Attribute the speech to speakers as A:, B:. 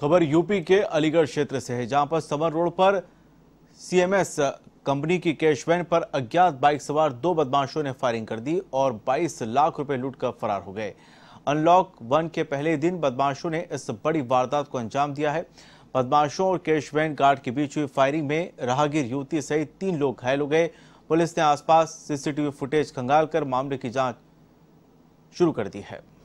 A: खबर यूपी के अलीगढ़ क्षेत्र से है जहां पर समर रोड पर सीएमएस कंपनी की कैश वैन पर अज्ञात बाइक सवार दो बदमाशों ने फायरिंग कर दी और 22 लाख रुपए लूटकर फरार हो गए अनलॉक वन के पहले दिन बदमाशों ने इस बड़ी वारदात को अंजाम दिया है बदमाशों और कैश वैन गार्ड के बीच हुई फायरिंग में राहगीर युवती सहित तीन लोग घायल हो गए पुलिस ने आसपास सीसीटीवी फुटेज खंगाल कर मामले की जांच शुरू कर दी है